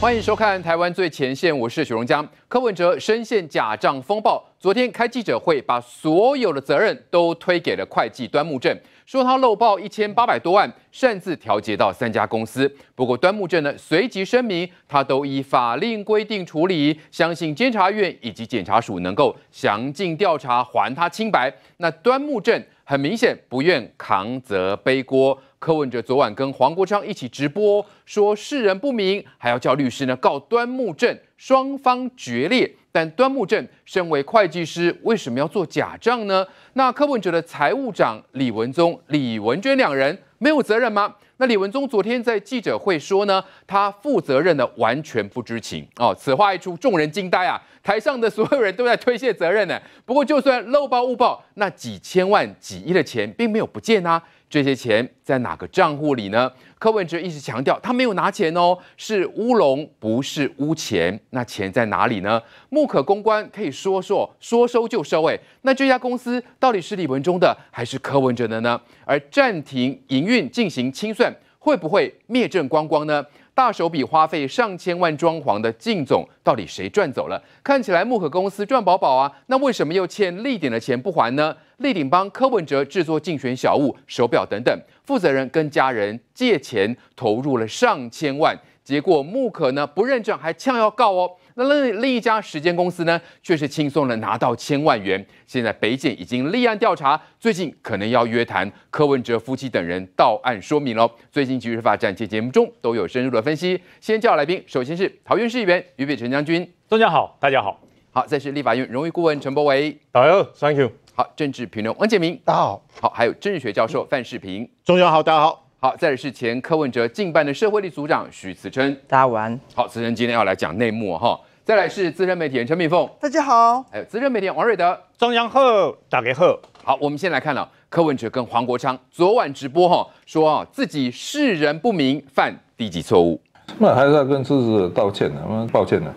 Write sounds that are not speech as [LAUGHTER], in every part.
欢迎收看《台湾最前线》，我是许荣江。柯文哲深陷假账风暴，昨天开记者会，把所有的责任都推给了会计端木正，说他漏报一千八百多万，擅自调节到三家公司。不过端木正呢，随即声明他都依法令规定处理，相信监察院以及检察署能够详尽调查，还他清白。那端木正很明显不愿扛责背锅。柯文哲昨晚跟黄国昌一起直播，说事人不明，还要叫律师呢告端木正，双方决裂。但端木正身为会计师，为什么要做假账呢？那柯文哲的财务长李文宗、李文娟两人没有责任吗？那李文宗昨天在记者会说呢，他负责任的完全不知情。哦，此话一出，众人惊呆啊！台上的所有人都在推卸责任呢。不过，就算漏报误报，那几千万、几亿的钱并没有不见呐。这些钱在哪个账户里呢？柯文哲一直强调他没有拿钱哦，是乌龙不是乌钱。那钱在哪里呢？木可公关可以说说，说收就收。哎，那这家公司到底是李文忠的还是柯文哲的呢？而暂停营运进行清算，会不会灭证光光呢？大手笔花费上千万装潢的靳总，到底谁赚走了？看起来木可公司赚饱饱啊，那为什么又欠立鼎的钱不还呢？立鼎帮柯文哲制作竞选小物、手表等等，负责人跟家人借钱投入了上千万，结果木可呢不认账，还呛要告哦。那另另一家时间公司呢，却是轻松的拿到千万元。现在北检已经立案调查，最近可能要约谈柯文哲夫妻等人到案说明喽。最近局势发展，节目中都有深入的分析。先叫来宾，首先是桃园市议员余北辰将军，中家好，大家好好。再是立法院荣誉顾问陈柏惟，导游，Thank you。好，政治评论王建明，大家好好。还有政治学教授范世平，中央好，大家好好。再是前柯文哲近办的社会力组长许慈琛，大家晚好，慈琛今天要来讲内幕哈。再来是资深媒体人陈敏凤，大家好，还有资深媒体人王瑞德、张央鹤、打给鹤。好，我们先来看了柯文哲跟黄国昌昨晚直播哈，说啊自己是人不明，犯低级错误，那还是在跟支持者道歉呢，他抱歉呢，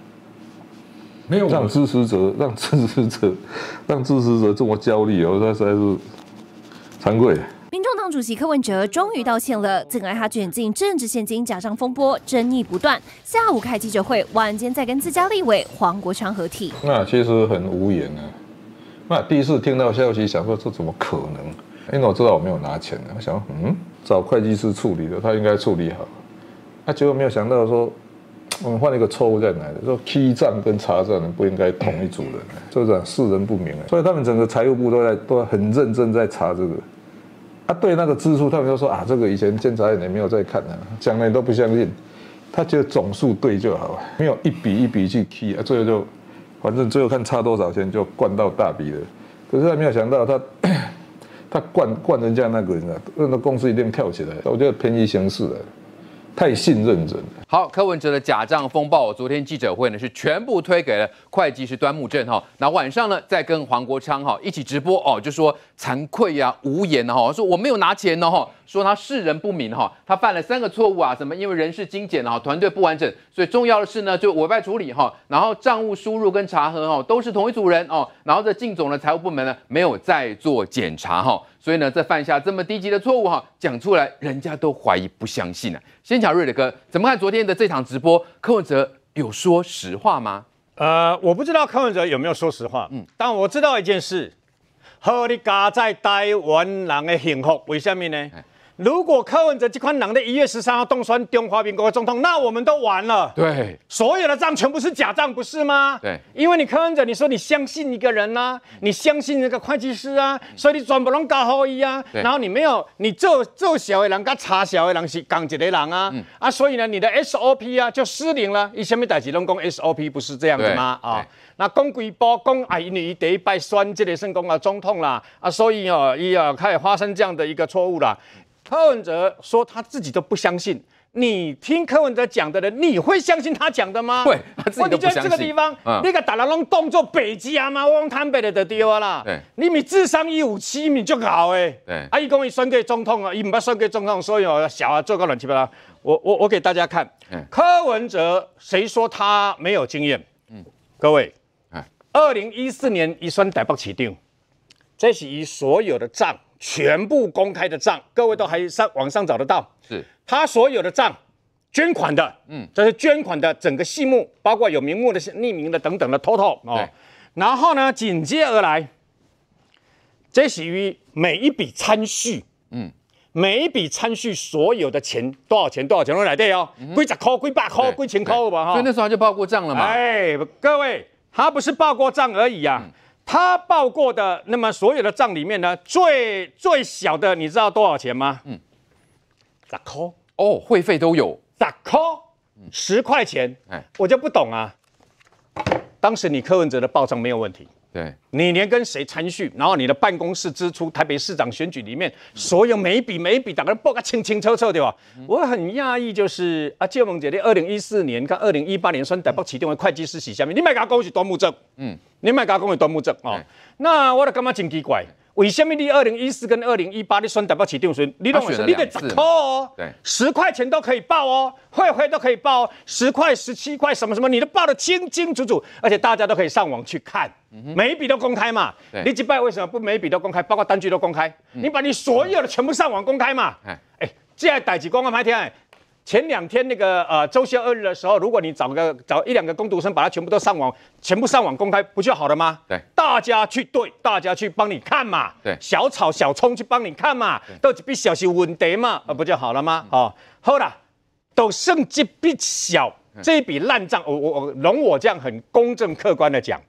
没有让支持者，让支持者，让支持者这么焦虑，我实在是惭愧。民众党主席柯文哲终于道歉了。近来他卷进政治现金假账风波，争议不断。下午开记者会，晚间再跟自家立委黄国昌合体。那其实很无言啊。那第一次听到消息，想说这怎么可能？因为我知道我没有拿钱的，我想，嗯，找会计师处理的，他应该处理好。那结果没有想到说，我们犯了一个错误在哪里？说记账跟查账不应该同一组人。就这样，事人不明啊。所以他们整个财务部都在，都很认真在查这个。他对那个支出，他们就说啊，这个以前监察也没有在看的，讲了你都不相信，他觉得总数对就好，没有一笔一笔去 key，最后就反正最后看差多少钱就灌到大笔了，可是他没有想到他 [LAUGHS] 他灌灌人家那个，人啊，那个公司一定跳起来，我觉得便宜形式了。太信任人。好，柯文哲的假账风暴，昨天记者会呢是全部推给了会计师端木正哈，那晚上呢再跟黄国昌哈一起直播哦，就说惭愧呀，无言呢哈，说我没有拿钱呢哈，说他世人不明哈，他犯了三个错误啊，什么？因为人事精简啊，团队不完整，所以重要的是呢，就委外处理哈，然后账务输入跟查核哦都是同一组人哦，然后这靳总的财务部门呢没有再做检查哈。所以呢，这犯下这么低级的错误哈，讲出来人家都怀疑不相信了。先讲瑞德哥，怎么看昨天的这场直播？柯文哲有说实话吗？呃，我不知道柯文哲有没有说实话。嗯，但我知道一件事，何里噶在台湾人的幸福，为什么呢？如果柯文哲这款人在一月十三号当选中华民国总统，那我们都完了。对，所有的账全部是假账，不是吗？对，因为你柯文哲，你说你相信一个人啊，你相信那个会计师啊，所以你全部拢搞好遗啊。然后你没有，你做做小的人跟查小的人是同一个人啊啊，所以呢，你的 SOP 啊就失灵了。以前面代志拢讲 SOP 不是这样子吗？啊，那公股包公啊，你得拜双这类成功啊，中统啦啊，所以哦，伊啊开始发生这样的一个错误啦。柯文哲说他自己都不相信，你听柯文哲讲的人，你会相信他讲的吗？对，他自己都不相信。问题在这个地方，那个打了弄动作北极阿吗？汪拢摊白了的掉啊啦。对，你咪智商一五七咪就好诶。对，啊，伊讲伊选过总统啊，伊唔捌算过总统，所以哦，小啊做个乱七八糟。我我我给大家看，柯文哲谁说他没有经验？嗯，各位，二零一四年伊选台北起定，这是以所有的账。全部公开的账，各位都还上网上找得到，是他所有的账，捐款的，嗯，这是捐款的整个细目，包括有名目的、匿名的等等的 total 哦。然后呢，紧接而来，这是于每一笔参序，嗯，每一笔参序所有的钱多少钱，多少钱都来得哦，归十扣、归爸扣、归千扣吧哈。所以那时候他就报过账了嘛。哎，各位，他不是报过账而已呀。他报过的那么所有的账里面呢，最最小的你知道多少钱吗？嗯，十块哦，会费都有十扣，十块钱，哎，我就不懂啊。当时你柯文哲的报账没有问题。对，你连跟谁参叙，然后你的办公室支出，台北市长选举里面所有每一笔每一笔，大家报个清清楚楚，对吧？我很讶异，就是啊，建文姐的二零一四年、跟二零一八年，算然他报起点为会计师，写下面你买个工是端木正，嗯，你买个工是端木正啊，那我的感觉真奇怪。为什么你二零一四跟二零一八你算代表起定数？你都你得十块哦，十块钱都可以报哦，会会都可以报哦，十块、十七块什么什么，你都报的清清楚楚，而且大家都可以上网去看，每一笔都公开嘛。你几拜为什么不每一笔都公开，包括单据都公开？你把你所有的全部上网公开嘛？哎，这样大家公安还听？前两天那个呃，周休二日的时候，如果你找个找一两个工读生，把它全部都上网，全部上网公开，不就好了吗？对，大家去对，大家去帮你看嘛。对，小草、小葱去帮你看嘛，都一笔小事稳得嘛，呃，不就好了吗？好，好啦，都剩一笔小这一笔烂账，我我我容我这样很公正客观的讲。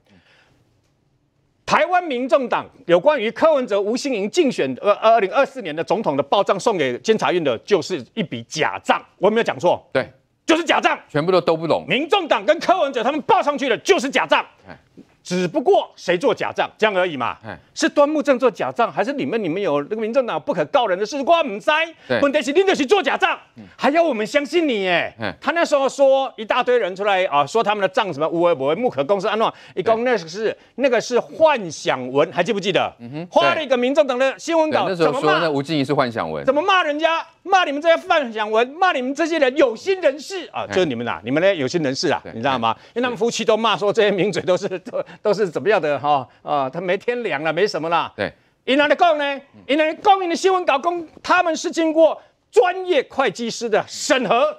台湾民众党有关于柯文哲、吴欣盈竞选二二零二四年的总统的报账，送给监察院的就是一笔假账。我没有讲错，对，就是假账，全部都都不懂。民众党跟柯文哲他们报上去的就是假账。只不过谁做假账这样而已嘛？是端木正做假账，还是你们你们有那个民政党不可告人的事故？我们不知。问题是，你题是做假账，还要我们相信你？耶？他那时候说一大堆人出来啊，说他们的账什么乌为为木可公司安诺，一共那是那个是幻想文，还记不记得？嗯哼，画了一个民政党的新闻稿。那时候说那吴静怡是幻想文，怎么骂人家？骂你们这些幻想文，骂你们这些人有心人士啊，就是你们啦，你们那有心人士啊，你知道吗？因为他们夫妻都骂说这些名嘴都是。都。都是怎么样的哈啊，他没天良了，没什么啦。对，云南的共呢，云南共民的新闻稿工他们是经过专业会计师的审核，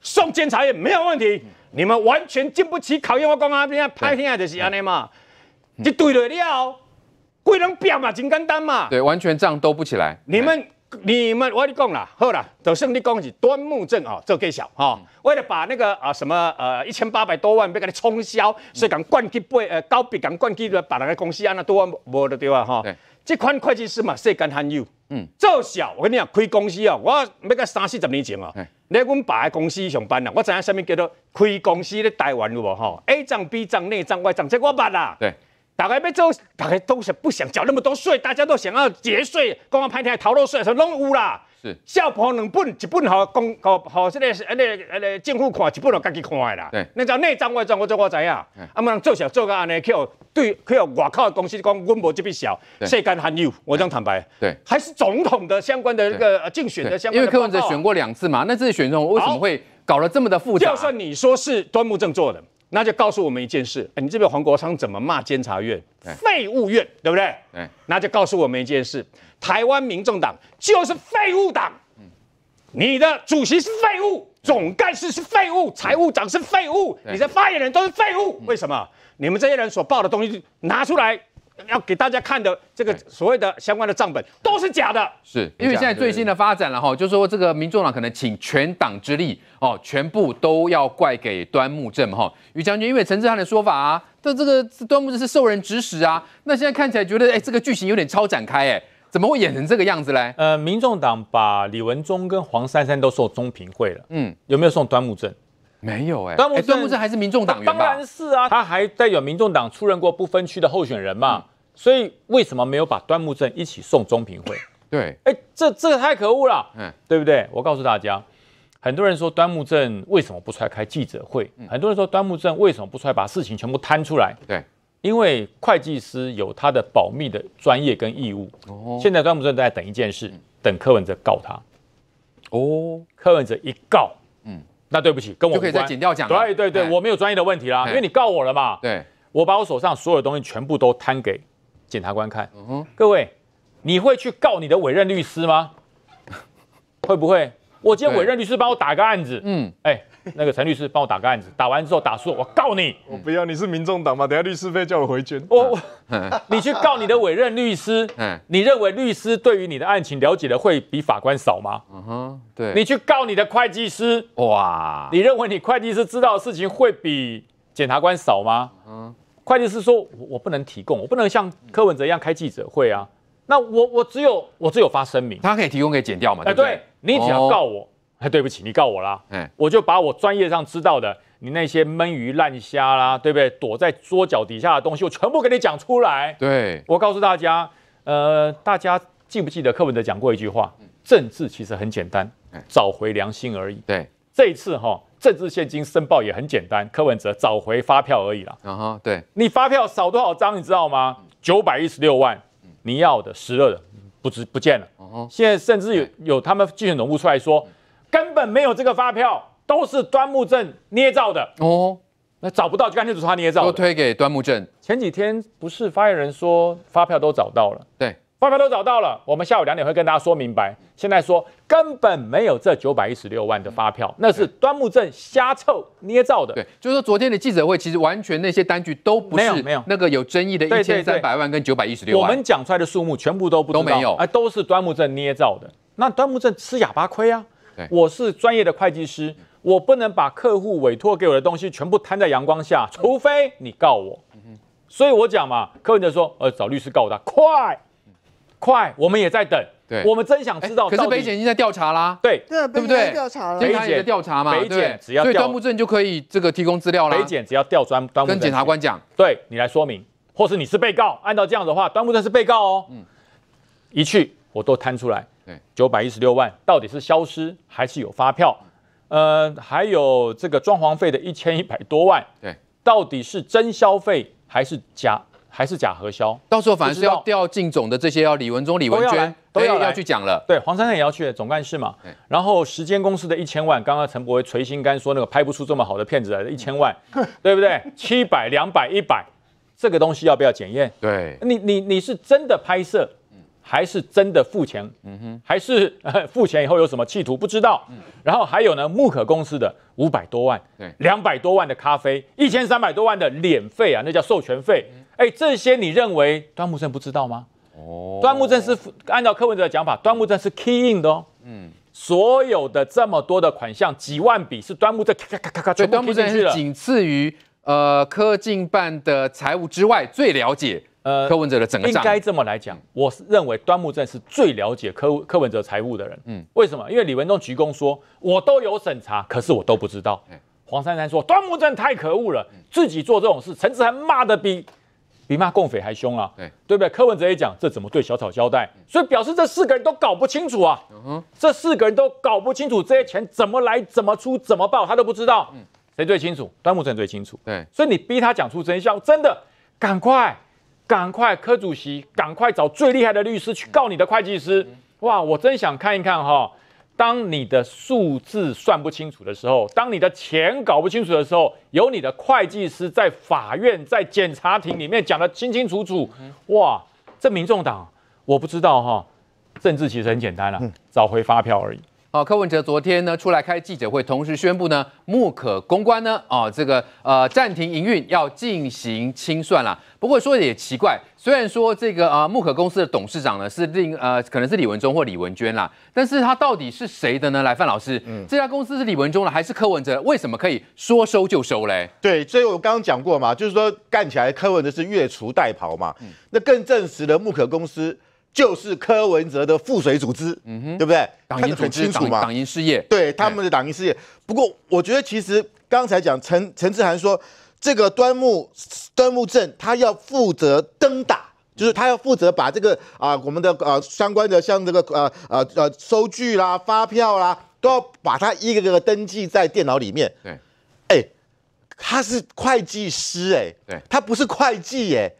送检察也没有问题。你们完全经不起考验，我刚刚现在拍进来的是阿内嘛，一对了，了，贵人表嘛，真简单嘛。对，完全这样兜不起来。你们。你们我跟你讲啦，好啦，就算你讲是端木正哦，做介绍。为了把那个啊什么呃一千八百多万被给你冲销，所以讲灌去背呃高背，讲灌去把人家公司安那多无了对吧哈？对。这款会计师嘛，世间罕有。嗯。做小我跟你讲，开公司哦，我那个三四十年前哦，在我们爸的公司上班啦。我知影什么叫做开公司咧？台湾有无哈？A 账 B 账内账外账，这我捌啦。对。大概要走，大概都是不想缴那么多税，大家都想要节税，公安半天逃漏税，说拢有啦。是，下破两本，一本好公好好，这个、那个、那个政府看，一本落家己看啦。对，你叫内账外账，我做我知呀。啊，某人做小做个安尼，去对去外靠公司讲温博这笔小，谁敢喊你？我这样坦白。对，还是总统的相关的那个竞选的相。因为柯文哲选过两次嘛，那这次选中为什么会搞了这么的复杂？就算你说是端木正做的。那就告诉我们一件事：，你这边黄国昌怎么骂监察院？废物院，对不对？那就告诉我们一件事：，台湾民众党就是废物党。你的主席是废物，总干事是废物，财务长是废物，你的发言人都是废物。为什么？你们这些人所报的东西拿出来。要给大家看的这个所谓的相关的账本都是假的，是因为现在最新的发展了哈，就是说这个民众党可能请全党之力哦，全部都要怪给端木正哈，于将军，因为陈志汉的说法，但这个端木正是受人指使啊，那现在看起来觉得哎，这个剧情有点超展开哎，怎么会演成这个样子嘞？呃，民众党把李文忠跟黄珊珊都送中评会了，嗯，有没有送端木正？没有哎，端木端木正还是民众党员吧？当然是啊，他还代表民众党出任过不分区的候选人嘛。所以为什么没有把端木正一起送中评会？对，哎，这这个太可恶了，嗯，对不对？我告诉大家，很多人说端木正为什么不出来开记者会，很多人说端木正为什么不出来把事情全部摊出来？对，因为会计师有他的保密的专业跟义务。哦，现在端木正在等一件事，等柯文哲告他。哦，柯文哲一告。那对不起，跟我就可以再剪掉讲。对对对，我没有专业的问题啦，因为你告我了嘛。对，我把我手上所有的东西全部都摊给检察官看。各位，你会去告你的委任律师吗？会不会？我今天委任律师帮我打个案子。嗯，哎。那个陈律师帮我打个案子，打完之后打错，我告你。我不要，你是民众党吗？等下律师费叫我回捐。我，你去告你的委任律师，你认为律师对于你的案情了解的会比法官少吗？嗯哼，对。你去告你的会计师，哇，你认为你会计师知道的事情会比检察官少吗？嗯，会计师说，我我不能提供，我不能像柯文哲一样开记者会啊。那我我只有我只有发声明。他可以提供，可以剪掉嘛？哎，对你只要告我。哎，对不起，你告我啦，我就把我专业上知道的，你那些闷鱼烂虾啦，对不对？躲在桌脚底下的东西，我全部给你讲出来。对，我告诉大家，呃，大家记不记得柯文哲讲过一句话？政治其实很简单，找回良心而已。对，这一次哈，政治现金申报也很简单，柯文哲找回发票而已了。然对，你发票少多少张，你知道吗？九百一十六万，你要的、二的，不知不见了。现在甚至有有他们竞选总部出来说。根本没有这个发票，都是端木正捏造的哦。那找不到就干脆就他捏造，都推给端木正。前几天不是发言人说发票都找到了？对，发票都找到了。我们下午两点会跟大家说明白。现在说根本没有这九百一十六万的发票，那是端木正瞎凑捏造的。对，就是说昨天的记者会其实完全那些单据都不是。没有没有，那个有争议的一千三百万跟九百一十六万，我们讲出来的数目全部都不都没有，哎，都是端木正捏造的。那端木正吃哑巴亏啊。我是专业的会计师，我不能把客户委托给我的东西全部摊在阳光下，除非你告我。所以我讲嘛，客人就说，呃，找律师告他，快，快，我们也在等，对，我们真想知道。可是北检已经在调查啦，对对，不对？调查了，北检的调查嘛，北检只要，所以端木正就可以这个提供资料啦。北检只要调端，跟检察官讲，对你来说明，或是你是被告，按照这样的话，端木正是被告哦，嗯，一去我都摊出来。对，九百一十六万到底是消失还是有发票？呃，还有这个装潢费的一千一百多万，对，到底是真消费还是假，还是假核销？到时候反正是要调进总的这些，要李文忠、李文娟都要要去讲了。对，黄珊珊也要去的，总干事嘛。然后时间公司的一千万，刚刚陈伯威捶心肝说那个拍不出这么好的片子来，一千万，[LAUGHS] 对不对？七百、两百、一百，这个东西要不要检验？对你，你你是真的拍摄？还是真的付钱，嗯哼，还是付钱以后有什么企图不知道，然后还有呢，木可公司的五百多万，对，两百多万的咖啡，一千三百多万的免费啊，那叫授权费，哎，这些你认为端木正不知道吗？哦，端木正是按照柯文哲的讲法，端木正是 key in 的哦，嗯，所有的这么多的款项几万笔是端木正咔咔咔咔咔全部进去了，端木正仅次于呃科进办的财务之外最了解。呃，柯文哲的整个应该这么来讲，我是认为端木正是最了解柯柯文哲财务的人。嗯，为什么？因为李文忠鞠躬说，我都有审查，可是我都不知道。黄珊珊说，端木正太可恶了，自己做这种事，陈志涵骂的比比骂共匪还凶啊。对，对不对？柯文哲也讲，这怎么对小草交代？所以表示这四个人都搞不清楚啊。嗯哼，这四个人都搞不清楚这些钱怎么来、怎么出、怎么报，他都不知道。嗯，谁最清楚？端木正最清楚。对，所以你逼他讲出真相，真的赶快。赶快，柯主席，赶快找最厉害的律师去告你的会计师。哇，我真想看一看哈，当你的数字算不清楚的时候，当你的钱搞不清楚的时候，有你的会计师在法院、在检察庭里面讲得清清楚楚。哇，这民众党，我不知道哈，政治其实很简单了，找回发票而已。哦，柯文哲昨天呢出来开记者会，同时宣布呢木可公关呢，哦这个呃暂停营运，要进行清算了。不过说也奇怪，虽然说这个啊木可公司的董事长呢是另呃可能是李文忠或李文娟啦，但是他到底是谁的呢？来范老师，这家公司是李文忠的还是柯文哲？为什么可以说收就收嘞？对，所以我刚刚讲过嘛，就是说干起来柯文哲是越俎代庖嘛，那更证实了木可公司。就是柯文哲的腹水组织，嗯哼，对不对？他很清楚嘛，党营事业，对他们的党营事业。不过，我觉得其实刚才讲陈陈志涵说，这个端木端木镇他要负责登打，就是他要负责把这个啊，我们的啊相关的像这个呃呃呃收据啦、发票啦，都要把它一个个登记在电脑里面。对。他是会计师哎，对他不是会计哎，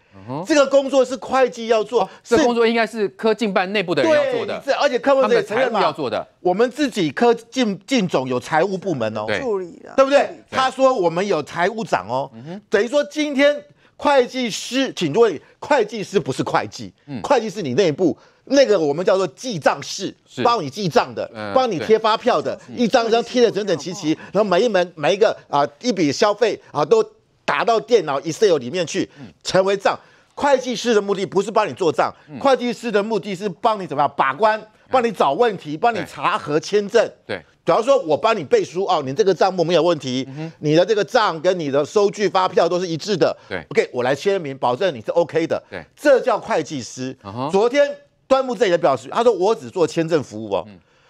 这个工作是会计要做，这工作应该是科进办内部的人要做的，是而且科办承认嘛，我们自己科进进总有财务部门哦，助理的，对不对？他说我们有财务长哦，等于说今天会计师，请问会计师不是会计，会计是你内部。那个我们叫做记账室，帮你记账的，帮你贴发票的，一张一张贴的整整齐齐，然后每一门每一个啊一笔消费啊都打到电脑 Excel 里面去，成为账。会计师的目的不是帮你做账，会计师的目的是帮你怎么样把关，帮你找问题，帮你查核签证。对，假如说我帮你背书哦，你这个账目没有问题，你的这个账跟你的收据发票都是一致的。对，OK，我来签名，保证你是 OK 的。对，这叫会计师。昨天。端木正也表示，他说我只做签证服务哦，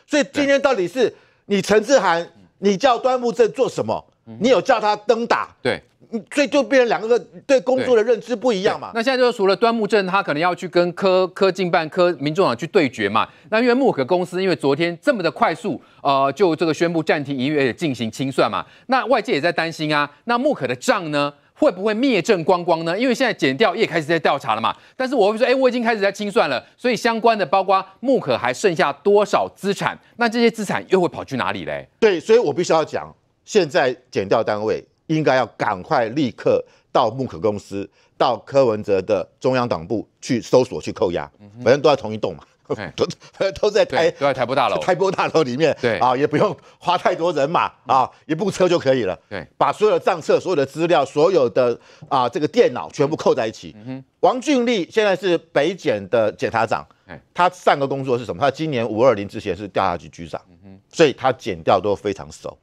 所以今天到底是你陈志涵，你叫端木正做什么？你有叫他登打？对，所以就变成两个对工作的认知不一样嘛。那现在就是除了端木正，他可能要去跟科科靖办、科民众党去对决嘛。那因为木可公司，因为昨天这么的快速，呃，就这个宣布暂停营业进行清算嘛。那外界也在担心啊，那木可的账呢？会不会灭证光光呢？因为现在减掉也开始在调查了嘛。但是我会说，哎，我已经开始在清算了，所以相关的包括木可还剩下多少资产，那这些资产又会跑去哪里嘞？对，所以我必须要讲，现在减掉单位应该要赶快立刻到木可公司，到柯文哲的中央党部去搜索去扣押，反正都在同一栋嘛。都 [LAUGHS] 都在台都在台北大楼，台北大楼里面，对啊，也不用花太多人马啊，一部车就可以了，对，把所有的账册、所有的资料、所有的啊这个电脑全部扣在一起。王俊立现在是北检的检察长，他上个工作是什么？他今年五二零之前是调查局局长，所以他检调都非常熟，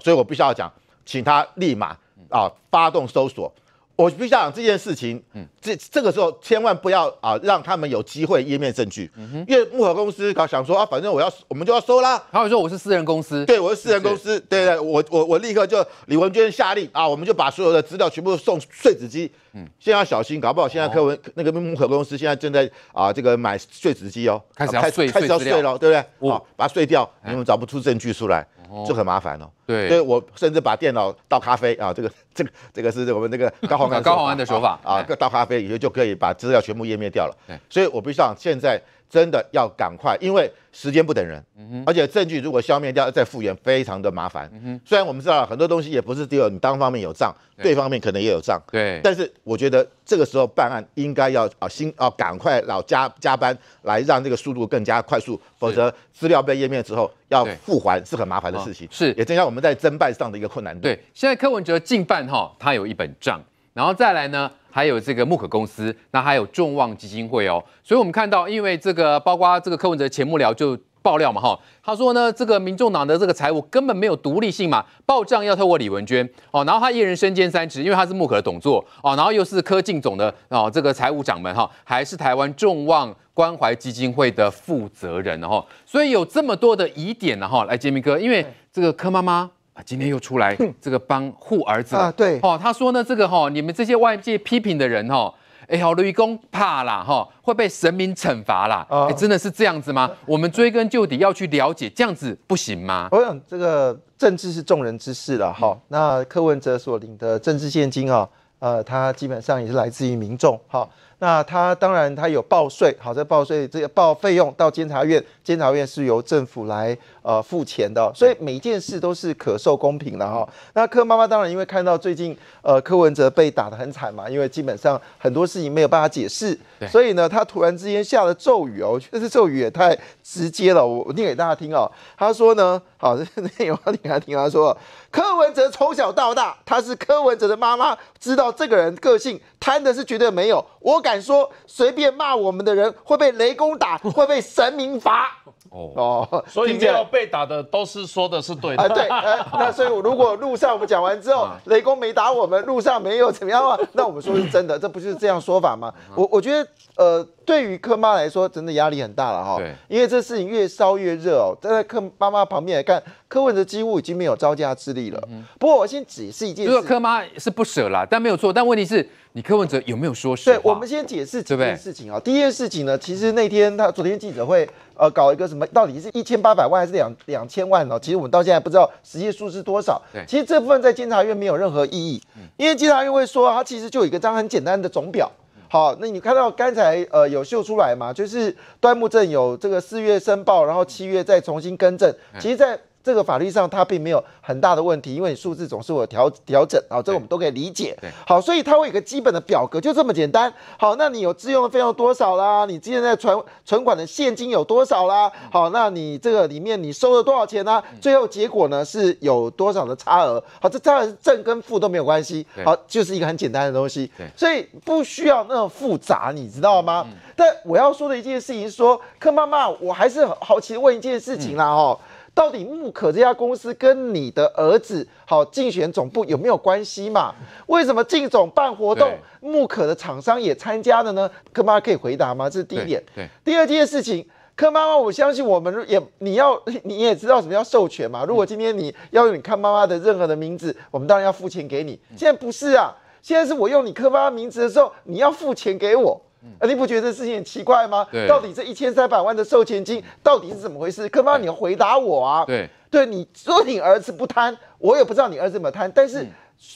所以，我必须要讲，请他立马啊发动搜索。我必须想这件事情，这这个时候千万不要啊，让他们有机会湮灭证据。因为木盒公司搞想说啊，反正我要我们就要收啦。他们说我是私人公司，对，我是私人公司，对，我我我立刻就李文娟下令啊，我们就把所有的资料全部送碎纸机。嗯，现在要小心，搞不好现在科文那个木盒公司现在正在啊这个买碎纸机哦，开始要碎，开始要碎了，对不对？哦，把它碎掉，你们找不出证据出来。就很麻烦哦，对，所以我甚至把电脑倒咖啡啊，这个、[LAUGHS] 这个、这个是我们那个 [LAUGHS] 高洪安高洪安的手法啊，倒咖啡以后就可以把资料全部湮灭掉了。所以我不像现在。真的要赶快，因为时间不等人。嗯而且证据如果消灭掉再复原，非常的麻烦。嗯，虽然我们知道很多东西也不是只有你单方面有账，对方面可能也有账。对，但是我觉得这个时候办案应该要啊新啊赶快老加加班来让这个速度更加快速，否则资料被灭面之后要复还是很麻烦的事情。是，也增加我们在侦办上的一个困难度。对，现在柯文哲进办哈，他有一本账，然后再来呢？还有这个木可公司，那还有众望基金会哦，所以我们看到，因为这个包括这个柯文哲前幕僚就爆料嘛哈，他说呢，这个民众党的这个财务根本没有独立性嘛，报账要透过李文娟哦，然后他一人身兼三职，因为他是木可的董座哦，然后又是柯进总的哦，这个财务掌门哈，还是台湾众望关怀基金会的负责人哦。所以有这么多的疑点呢哈，来杰明哥，因为这个柯妈妈。啊，今天又出来这个帮护儿子啊，对，哦，他说呢，这个哈，你们这些外界批评的人哈，哎，好，吕公怕啦哈，会被神明惩罚啦，哎，真的是这样子吗？我们追根究底要去了解，这样子不行吗？我想这个政治是众人之事了哈，那柯文哲所领的政治现金啊，呃，他基本上也是来自于民众哈，那他当然他有报税，好，在报税这个报费用到监察院，监察院是由政府来。呃，付钱的，所以每一件事都是可受公平的哈。那柯妈妈当然因为看到最近呃柯文哲被打的很惨嘛，因为基本上很多事情没有办法解释，所以呢，他突然之间下了咒语哦，得这咒语也太直接了，我念给大家听哦。他说呢，好，那有要听他听啊。他说柯文哲从小到大，他是柯文哲的妈妈知道这个人个性贪的是绝对没有，我敢说随便骂我们的人会被雷公打，[LAUGHS] 会被神明罚哦，听见。被打的都是说的是对的，对，呃，那所以，如果路上我们讲完之后，雷公没打我们，路上没有怎么样话，那我们说是真的，这不是这样说法吗？我我觉得，呃。对于柯妈来说，真的压力很大了哈。因为这事情越烧越热哦，在柯妈妈旁边来看，柯文哲几乎已经没有招架之力了。不过我先解释一件事情，如果柯妈是不舍啦，但没有错。但问题是，你柯文哲有没有说实话？对，我们先解释几件事情啊。第一件事情呢，其实那天他昨天记者会，呃，搞一个什么，到底是一千八百万还是两两千万呢？其实我们到现在不知道实际数是多少。其实这部分在监察院没有任何意义，因为监察院会说，他其实就有一个张很简单的总表。好，那你看到刚才呃有秀出来嘛？就是端木镇有这个四月申报，然后七月再重新更正。其实，在。这个法律上它并没有很大的问题，因为你数字总是有调调整啊，这个我们都可以理解。好，所以它会有个基本的表格，就这么简单。好，那你有自用的费用多少啦？你现在存存款的现金有多少啦？好，那你这个里面你收了多少钱呢？最后结果呢是有多少的差额？好，这差额正跟负都没有关系。好，就是一个很简单的东西。对，所以不需要那么复杂，你知道吗？但我要说的一件事情是说，柯妈妈，我还是好奇问一件事情啦，哈。到底木可这家公司跟你的儿子好竞选总部有没有关系嘛？为什么竞总办活动，木可的厂商也参加了呢？柯妈可以回答吗？这是第一点。第二件事情，柯妈妈，我相信我们也你要 [LAUGHS] 你也知道什么叫授权嘛？如果今天你要用你看妈妈的任何的名字，我们当然要付钱给你。现在不是啊，现在是我用你柯妈妈名字的时候，你要付钱给我。啊，你不觉得这事情很奇怪吗？到底这一千三百万的售钱金到底是怎么回事？更怕你要回答我啊！对，对，你说你儿子不贪，我也不知道你儿子怎么贪，但是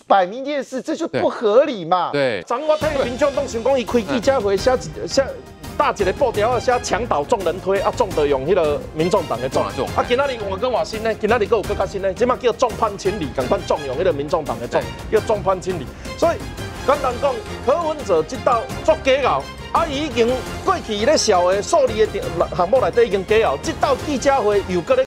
摆明件事，这就不合理嘛！对，掌握太平江动情光一亏一家回，下下大姐的报条啊，写强盗众人推啊，众的用迄个民众党的做啊，今仔日我跟我新呢，今仔日跟我佫较新呢，即马叫众叛亲离，快众用迄个民众党的众，叫众叛亲离。所以简单讲，何文哲这道作假搞。啊！已经过去咧小的数字的项目内底已经改了，即道记者会又搁咧。